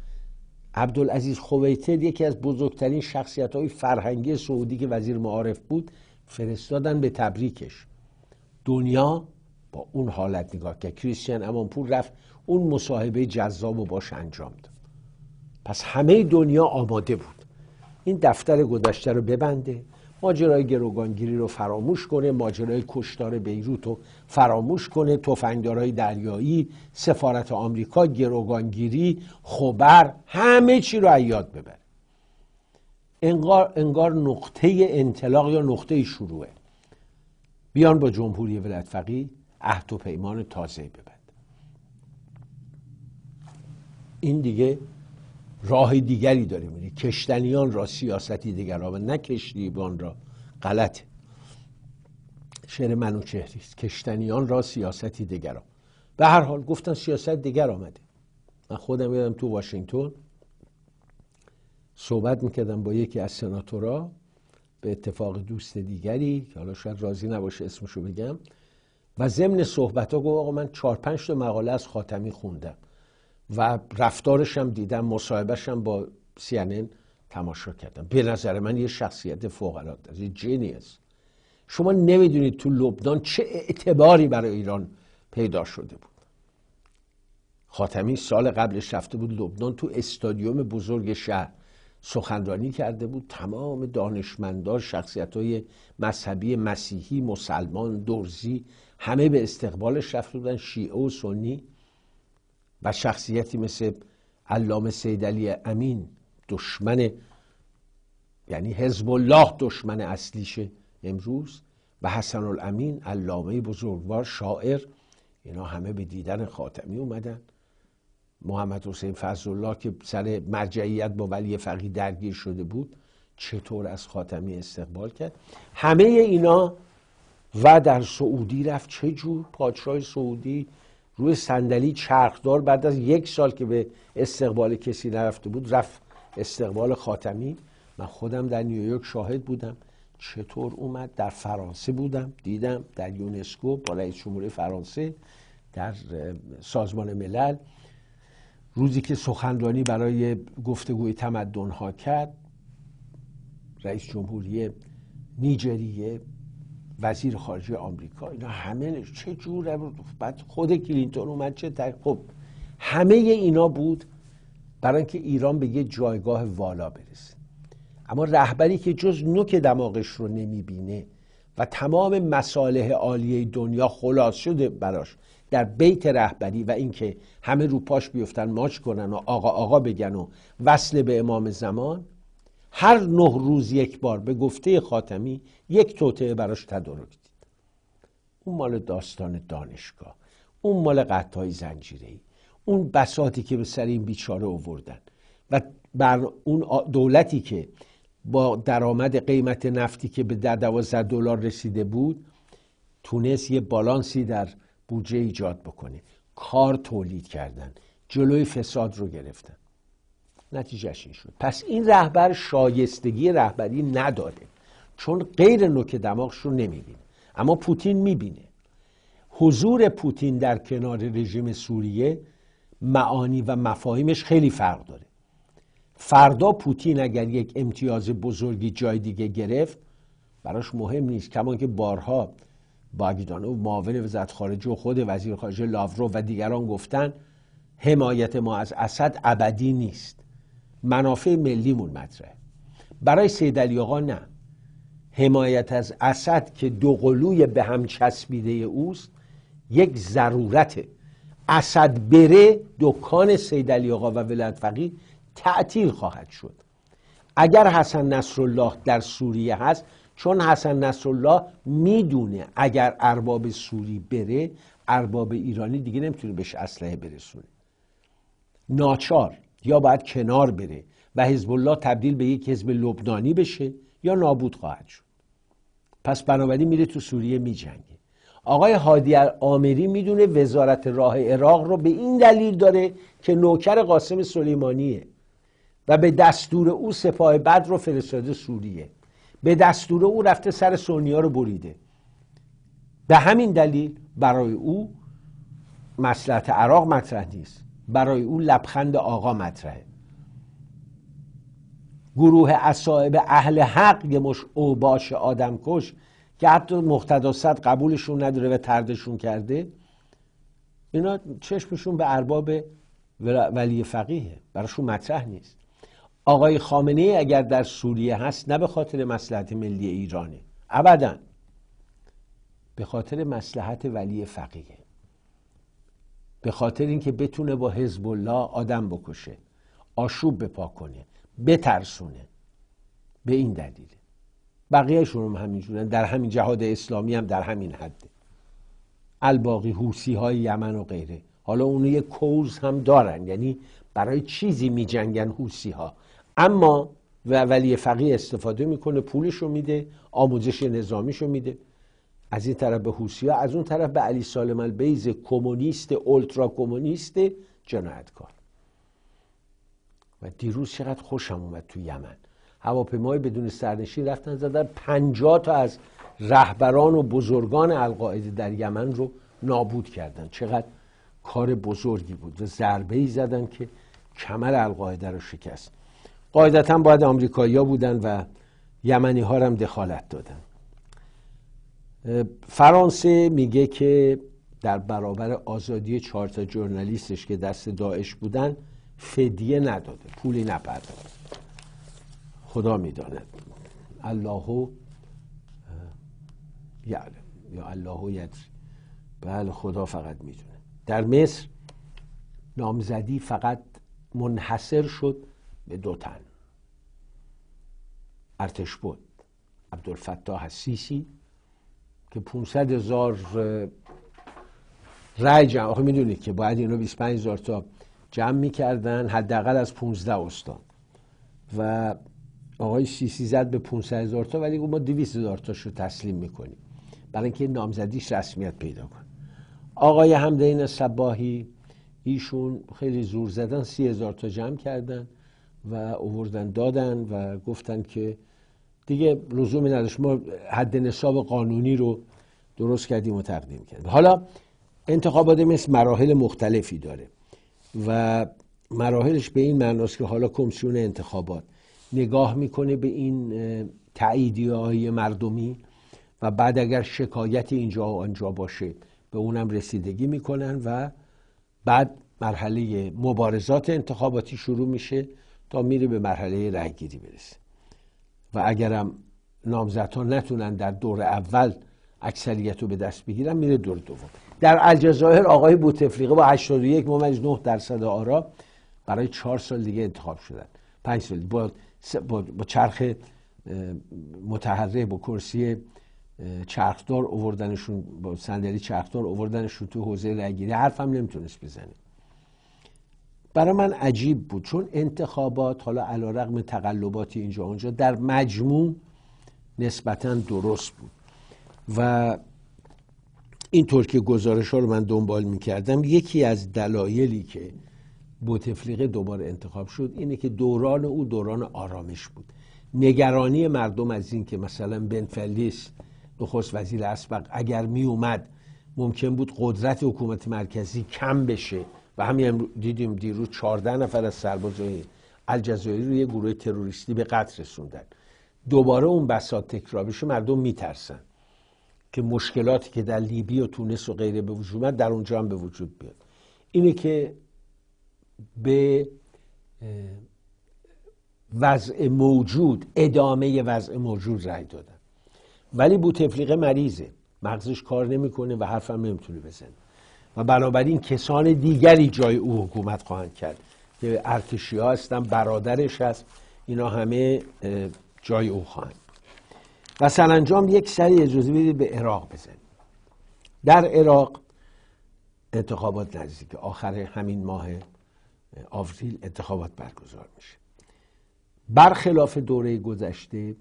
عبدالعزیز خویتر یکی از بزرگترین شخصیت های فرهنگی سعودی که وزیر معارف بود فرستادن به تبریکش دنیا با اون حالت نگاه که کریستیان امانپور رفت اون مصاحبه جذاب و باش انجام داد پس همه دنیا آماده بود این دفتر گذشته رو ببنده ماجرای گروگانگیری رو فراموش کنه ماجرای کشتار بیروت رو فراموش کنه تفنگدارای دریایی سفارت آمریکا گروگانگیری خبر همه چی رو یاد ببره انگار, انگار نقطه انطلاق یا نقطه شروعه بیان با جمهوری ولایت فقیه عهد و پیمان تازه ببند این دیگه راه دیگری داریم. یعنی کشتنیان را سیاستی دیگر و نه کشتیبان را غلط شعر منوچهری است کشتنیان را سیاستی دیگر به هر حال گفتن سیاست دیگر آمده من خودم یادم تو واشنگتن صحبت میکردم با یکی از سناتورا به اتفاق دوست دیگری که حالا شاید راضی نباشه اسمشو بگم و ضمن صحبت ها گفت آقا من چهار پنج تا مقاله از خاتمی خوندم و رفتارشم دیدم مصاحبهش هم با سینن تماشا کردم به نظر من یه شخصیت فوق العاده است یه جینیس شما نمیدونید تو لبنان چه اعتباری برای ایران پیدا شده بود خاتمی سال قبلش رفته بود لبنان تو استادیوم بزرگ شهر سخنرانی کرده بود تمام دانشمندان شخصیت های مذهبی مسیحی مسلمان درزی همه به استقبالش رفته بودن شیعه و سنی و شخصیتی مثل علامه علی امین دشمن یعنی حزب الله دشمن اصلیشه امروز و حسن الامین علامه بزرگوار شاعر اینا همه به دیدن خاتمی اومدن محمد حسین الله که سر مرجعیت با ولی فقی درگیر شده بود چطور از خاتمی استقبال کرد همه اینا و در سعودی رفت چه جور پادشاه سعودی روی صندلی چرخدار بعد از یک سال که به استقبال کسی نرفته بود رفت استقبال خاتمی من خودم در نیویورک شاهد بودم چطور اومد در فرانسه بودم دیدم در یونسکو برای رئیس فرانسه در سازمان ملل روزی که سخنرانی برای گفتگوی تمدن ها کرد رئیس جمهوری نیجریه وزیر خارجه آمریکا اینا همه چه جور بعد خود کلینتون اومد چه تک خب همه اینا بود برای اینکه ایران به یه جایگاه والا برسه اما رهبری که جز نوک دماغش رو نمیبینه و تمام مصالح عالیه دنیا خلاص شده براش در بیت رهبری و اینکه همه رو پاش بیفتن ماچ کنن و آقا آقا بگن و وصل به امام زمان هر نه روز یک بار به گفته خاتمی یک توطعه براش تدارک دید اون مال داستان دانشگاه اون مال قطعای زنجیری اون بساتی که به سر این بیچاره اووردن و بر اون دولتی که با درآمد قیمت نفتی که به ده دوازده دلار رسیده بود تونست یه بالانسی در بودجه ایجاد بکنه کار تولید کردن جلوی فساد رو گرفتن نتیجهش این شد پس این رهبر شایستگی رهبری نداره چون غیر نوک دماغش رو نمیبینه اما پوتین میبینه حضور پوتین در کنار رژیم سوریه معانی و مفاهیمش خیلی فرق داره فردا پوتین اگر یک امتیاز بزرگی جای دیگه گرفت براش مهم نیست کما که بارها و معاون وزارت خارجه و خود وزیر خارجه لاورو و دیگران گفتن حمایت ما از اسد ابدی نیست منافع ملیمون مطرحه برای سید آقا نه حمایت از اسد که دو قلوی به هم چسبیده اوست یک ضرورته اسد بره دکان سید آقا و ولایت فقیه تعطیل خواهد شد اگر حسن نصرالله در سوریه هست چون حسن نصرالله میدونه اگر ارباب سوری بره ارباب ایرانی دیگه نمیتونه بهش اسلحه برسونه ناچار یا باید کنار بره و حزب الله تبدیل به یک حزب لبنانی بشه یا نابود خواهد شد پس بنابراین میره تو سوریه میجنگه آقای هادی آمری میدونه وزارت راه عراق رو به این دلیل داره که نوکر قاسم سلیمانیه و به دستور او سپاه بد رو فرستاده سوریه به دستور او رفته سر سونیا رو بریده به همین دلیل برای او مسئله عراق مطرح نیست برای او لبخند آقا مطرحه گروه اصائب اهل حق یه مش اوباش آدم کش که حتی مقتداست قبولشون نداره و تردشون کرده اینا چشمشون به ارباب ولی فقیه براشون مطرح نیست آقای خامنه اگر در سوریه هست نه به خاطر مسلحت ملی ایرانه ابدا به خاطر مسلحت ولی فقیه به خاطر اینکه بتونه با حزب الله آدم بکشه آشوب بپا کنه بترسونه به این دلیل بقیهشون هم همینجورن در همین جهاد اسلامی هم در همین حده الباقی حوسی های یمن و غیره حالا اونو یه کوز هم دارن یعنی برای چیزی می جنگن حوسی ها اما ولی فقیه استفاده میکنه پولش رو میده آموزش نظامیش رو میده از این طرف به حوسیا از اون طرف به علی سالم البیز کمونیست اولترا کمونیست جنایتکار و دیروز چقدر خوشم اومد تو یمن هواپیمای بدون سرنشین رفتن زدن پنجاه تا از رهبران و بزرگان القاعده در یمن رو نابود کردن چقدر کار بزرگی بود و ضربه ای زدن که کمر القاعده رو شکست قاعدتا باید آمریکایی‌ها بودن و یمنی ها هم دخالت دادن فرانسه میگه که در برابر آزادی چهار تا جورنالیستش که دست داعش بودن فدیه نداده پولی نپرداخت خدا میداند الله یعلم یا الله یدری بله خدا فقط میدونه در مصر نامزدی فقط منحصر شد به دو تن ارتش بود عبدالفتاح السیسی که 500 هزار رای جمع آخه میدونید که باید اینا 25 هزار تا جمع میکردن حداقل از 15 استان و آقای سی زد به 500 هزار تا ولی ما 200 هزار تاش رو تسلیم میکنیم برای اینکه نامزدیش رسمیت پیدا کنه آقای همدین صباهی ایشون خیلی زور زدن سی هزار تا جمع کردن و اووردن دادن و گفتن که دیگه لزومی نداشت ما حد نصاب قانونی رو درست کردیم و تقدیم کردیم حالا انتخابات مثل مراحل مختلفی داره و مراحلش به این معناست که حالا کمیسیون انتخابات نگاه میکنه به این تعییدی های مردمی و بعد اگر شکایت اینجا و آنجا باشه به اونم رسیدگی میکنن و بعد مرحله مبارزات انتخاباتی شروع میشه تا میره به مرحله رأیگیری برسه و اگرم نامزدها نتونن در دور اول اکثریت رو به دست بگیرن میره دور دوم در الجزایر آقای بوتفلیقه با 81 ممیز 9 درصد آرا برای چهار سال دیگه انتخاب شدن پنج سال با, با چرخ متحرک با کرسی چرخدار اووردنشون با صندلی چرخدار اووردنشون تو حوزه رأیگیری حرفم نمیتونست بزنه برای من عجیب بود چون انتخابات حالا علا رقم تقلباتی اینجا اونجا در مجموع نسبتا درست بود و اینطور که گزارش ها رو من دنبال می یکی از دلایلی که بوتفلیقه دوباره انتخاب شد اینه که دوران او دوران آرامش بود نگرانی مردم از این که مثلا بنفلیس نخست وزیر اسبق اگر می اومد ممکن بود قدرت حکومت مرکزی کم بشه و همین دیدیم دیروز 14 نفر از سربازای الجزایر رو یه گروه تروریستی به قتل رسوندن دوباره اون بساط تکرار بشه مردم میترسن که مشکلاتی که در لیبی و تونس و غیره به وجود در اونجا هم به وجود بیاد اینه که به وضع موجود ادامه وضع موجود رأی دادن ولی بوتفلیقه مریضه مغزش کار نمیکنه و حرفم نمیتونه بزنه و بنابراین کسان دیگری جای او حکومت خواهند کرد که ارتشی ها هستن برادرش هست اینا همه جای او خواهند و سرانجام یک سری اجازه بدید به عراق بزنیم در عراق انتخابات نزدیک آخر همین ماه آوریل انتخابات برگزار میشه برخلاف دوره گذشته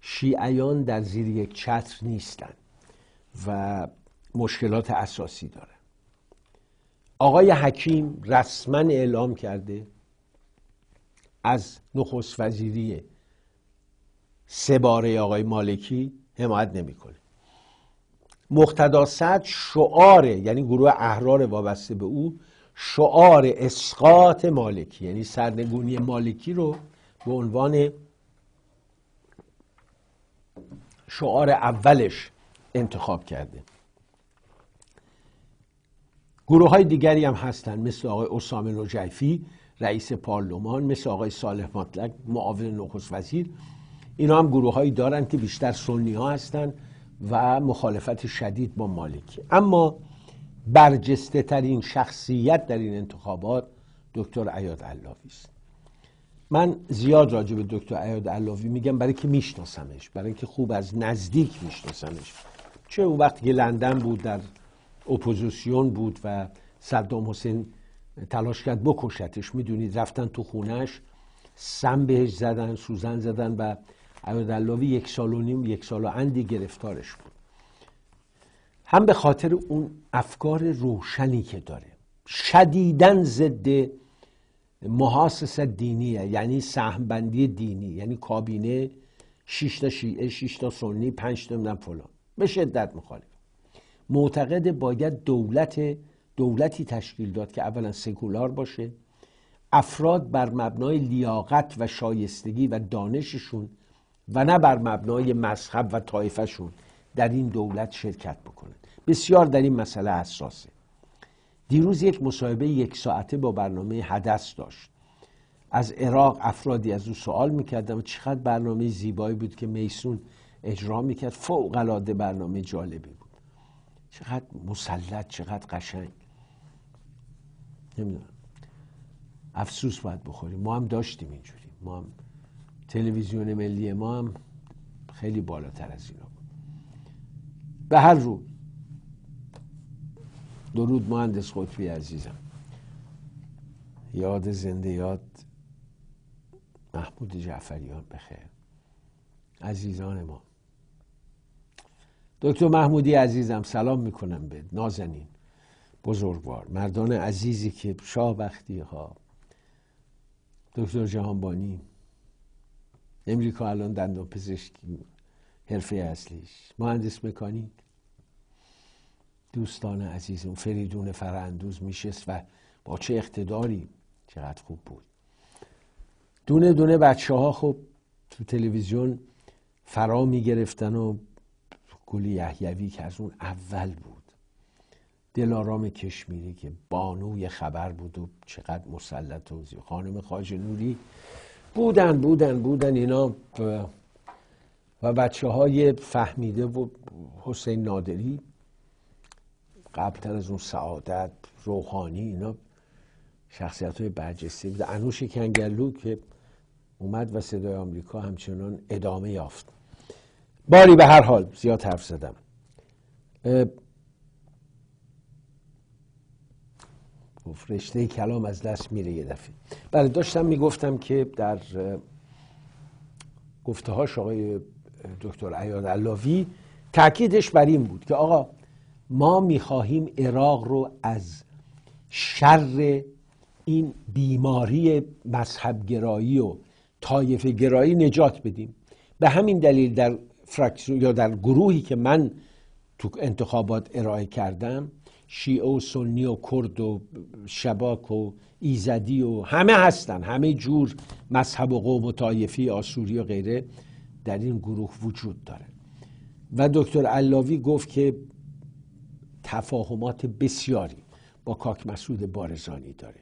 شیعیان در زیر یک چتر نیستند و مشکلات اساسی دارند آقای حکیم رسما اعلام کرده از نخست وزیری سباره آقای مالکی حمایت نمیکنه مقتدا صد شعار یعنی گروه احرار وابسته به او شعار اسقاط مالکی یعنی سرنگونی مالکی رو به عنوان شعار اولش انتخاب کرده گروه های دیگری هم هستند مثل آقای اسامه نجفی رئیس پارلمان مثل آقای صالح مطلق معاون نخست وزیر اینا هم گروه هایی دارند که بیشتر سنی ها هستند و مخالفت شدید با مالکی اما برجسته ترین شخصیت در این انتخابات دکتر عیاد علاوی است من زیاد راجع به دکتر عیاد علاوی میگم برای که میشناسمش برای که خوب از نزدیک میشناسمش چه اون وقتی که لندن بود در اپوزیسیون بود و صدام حسین تلاش کرد بکشتش میدونید رفتن تو خونش سم بهش زدن سوزن زدن و عبدالله یک سال و نیم یک سال و اندی گرفتارش بود هم به خاطر اون افکار روشنی که داره شدیدن ضد محاسس دینیه یعنی سهمبندی دینی یعنی کابینه 6 تا شیعه شیشتا سنی 5 تا فلان به شدت مخالف معتقد باید دولت دولتی تشکیل داد که اولا سکولار باشه افراد بر مبنای لیاقت و شایستگی و دانششون و نه بر مبنای مذهب و طایفهشون در این دولت شرکت بکنند بسیار در این مسئله حساسه دیروز یک مصاحبه یک ساعته با برنامه حدث داشت از عراق افرادی از او سوال میکردم و چقدر برنامه زیبایی بود که میسون اجرا میکرد فوق العاده برنامه جالبی چقدر مسلط چقدر قشنگ نمیدونم افسوس باید بخوریم ما هم داشتیم اینجوری ما هم تلویزیون ملی ما هم خیلی بالاتر از اینا بود به هر رو درود مهندس قطبی عزیزم یاد زنده یاد محمود جعفریان بخیر عزیزان ما دکتر محمودی عزیزم سلام میکنم به نازنین بزرگوار مردان عزیزی که شاه وقتی ها دکتر جهانبانی امریکا الان دندان پزشکی حرفه اصلیش مهندس مکانیک دوستان عزیزم فریدون فراندوز میشست و با چه اقتداری چقدر خوب بود دونه دونه بچه ها خب تو تلویزیون فرا میگرفتن و گل یحیوی که از اون اول بود دلارام کشمیری که بانوی خبر بود و چقدر مسلط و خانم خاج نوری بودن بودن بودن اینا و بچه های فهمیده و حسین نادری قبلتر از اون سعادت روحانی اینا شخصیت های برجسته بود انوش کنگلو که اومد و صدای آمریکا همچنان ادامه یافت باری به هر حال زیاد حرف زدم رشته کلام از دست میره یه دفعه بله داشتم میگفتم که در گفته هاش آقای دکتر عیاد علاوی تاکیدش بر این بود که آقا ما میخواهیم عراق رو از شر این بیماری گرایی و طایف گرایی نجات بدیم به همین دلیل در یا در گروهی که من تو انتخابات ارائه کردم شیعه و سنی و کرد و شباک و ایزدی و همه هستن همه جور مذهب و قوم و طایفی آسوری و غیره در این گروه وجود داره و دکتر علاوی گفت که تفاهمات بسیاری با کاک مسعود بارزانی داره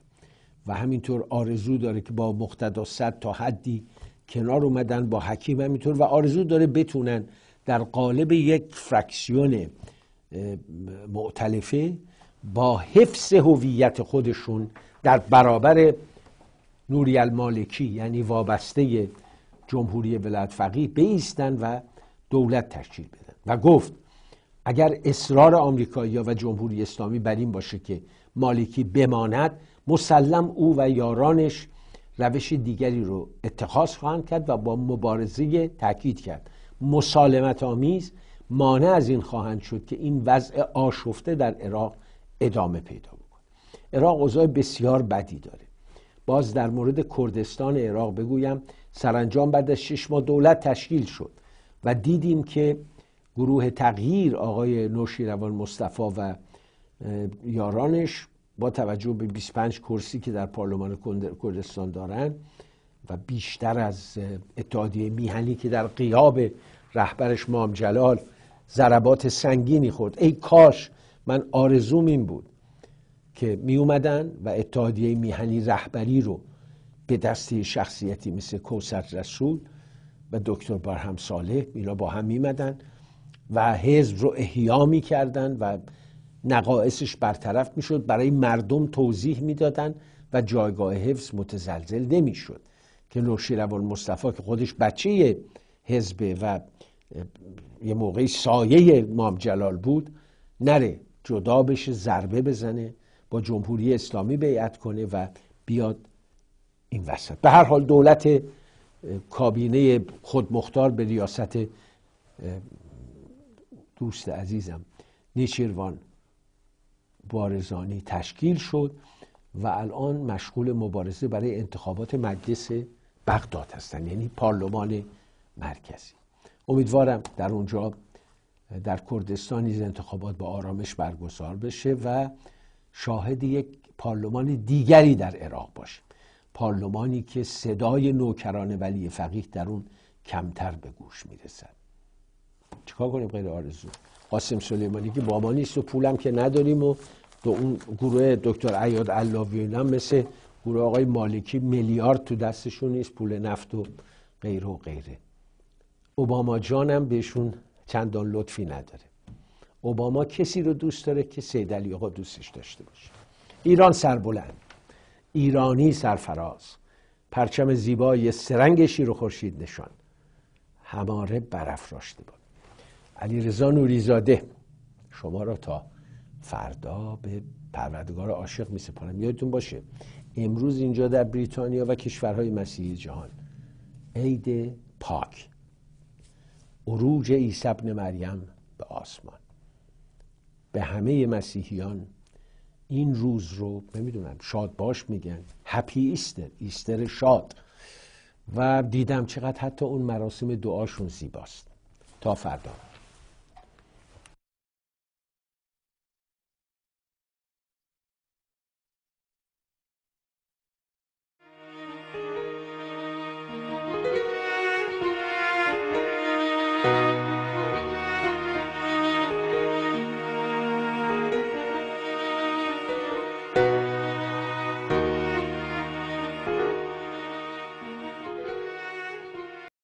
و همینطور آرزو داره که با مقتدا صد تا حدی کنار اومدن با حکیم همینطور و آرزو داره بتونن در قالب یک فرکسیون معتلفه با حفظ هویت خودشون در برابر نوری المالکی یعنی وابسته جمهوری ولایت فقیه بیستن و دولت تشکیل بدن و گفت اگر اصرار آمریکایی‌ها و جمهوری اسلامی بر این باشه که مالکی بماند مسلم او و یارانش روش دیگری رو اتخاذ خواهند کرد و با مبارزه تاکید کرد مسالمت آمیز مانع از این خواهند شد که این وضع آشفته در عراق ادامه پیدا بکنه عراق اوضاع بسیار بدی داره باز در مورد کردستان عراق بگویم سرانجام بعد از شش ماه دولت تشکیل شد و دیدیم که گروه تغییر آقای نوشیروان مصطفی و یارانش با توجه به 25 کرسی که در پارلمان کردستان دارن و بیشتر از اتحادیه میهنی که در قیاب رهبرش مام جلال ضربات سنگینی خورد ای کاش من آرزوم این بود که می اومدن و اتحادیه میهنی رهبری رو به دستی شخصیتی مثل کوسر رسول و دکتر بارهم صالح اینا با هم میمدن و حزب رو احیا میکردن و نقائصش برطرف میشد برای مردم توضیح میدادن و جایگاه حفظ متزلزل نمیشد که نوشیروان مصطفی که خودش بچه حزبه و یه موقعی سایه مام جلال بود نره جدا بشه ضربه بزنه با جمهوری اسلامی بیعت کنه و بیاد این وسط به هر حال دولت کابینه خودمختار به ریاست دوست عزیزم نیچیروان بارزانی تشکیل شد و الان مشغول مبارزه برای انتخابات مجلس بغداد هستن یعنی پارلمان مرکزی امیدوارم در اونجا در کردستان این انتخابات با آرامش برگزار بشه و شاهد یک پارلمان دیگری در عراق باشیم پارلمانی که صدای نوکران ولی فقیه در اون کمتر به گوش میرسد چیکار کنیم غیر آرزو قاسم سلیمانی که بابا نیست و پولم که نداریم و تو اون گروه دکتر عیاد علاوی اینا مثل گروه آقای مالکی میلیارد تو دستشون نیست پول نفت و غیره و غیره اوباما هم بهشون چندان لطفی نداره اوباما کسی رو دوست داره که سید علی آقا دوستش داشته باشه ایران سربلند ایرانی سرفراز پرچم زیبای سرنگ شیر و خورشید نشان هماره برافراشته بود علی رضا نوریزاده شما را تا فردا به پروردگار عاشق می سپارم یادتون باشه امروز اینجا در بریتانیا و کشورهای مسیحی جهان عید پاک عروج عیسی ابن مریم به آسمان به همه مسیحیان این روز رو نمیدونم شاد باش میگن هپی ایستر ایستر شاد و دیدم چقدر حتی اون مراسم دعاشون زیباست تا فردا